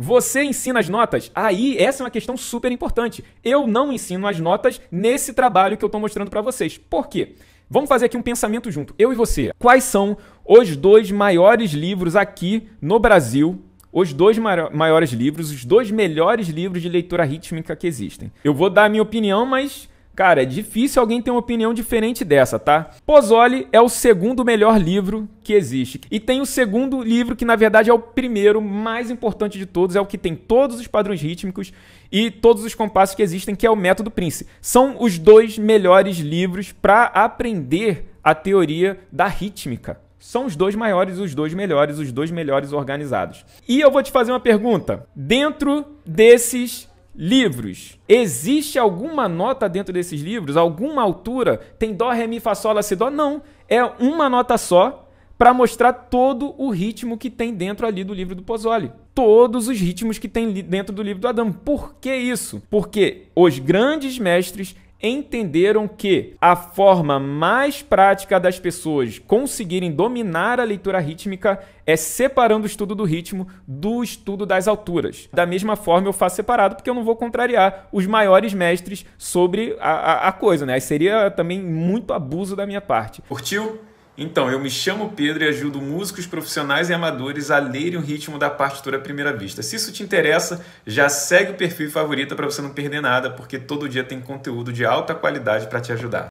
Você ensina as notas? Aí, essa é uma questão super importante. Eu não ensino as notas nesse trabalho que eu estou mostrando para vocês. Por quê? Vamos fazer aqui um pensamento junto, eu e você. Quais são os dois maiores livros aqui no Brasil? Os dois maiores livros, os dois melhores livros de leitura rítmica que existem. Eu vou dar a minha opinião, mas Cara, é difícil alguém ter uma opinião diferente dessa, tá? Pozzoli é o segundo melhor livro que existe. E tem o segundo livro, que na verdade é o primeiro, mais importante de todos, é o que tem todos os padrões rítmicos e todos os compassos que existem, que é o Método Prince. São os dois melhores livros para aprender a teoria da rítmica. São os dois maiores, os dois melhores, os dois melhores organizados. E eu vou te fazer uma pergunta. Dentro desses livros. Existe alguma nota dentro desses livros? Alguma altura? Tem dó, ré, mi, fá, sol, lá, si, dó? Não. É uma nota só para mostrar todo o ritmo que tem dentro ali do livro do Pozzoli. Todos os ritmos que tem dentro do livro do Adão. Por que isso? Porque os grandes mestres entenderam que a forma mais prática das pessoas conseguirem dominar a leitura rítmica é separando o estudo do ritmo do estudo das alturas. Da mesma forma, eu faço separado porque eu não vou contrariar os maiores mestres sobre a, a, a coisa, né? Aí seria também muito abuso da minha parte. Curtiu? Então, eu me chamo Pedro e ajudo músicos profissionais e amadores a lerem o ritmo da partitura à primeira vista. Se isso te interessa, já segue o perfil favorito para você não perder nada, porque todo dia tem conteúdo de alta qualidade para te ajudar.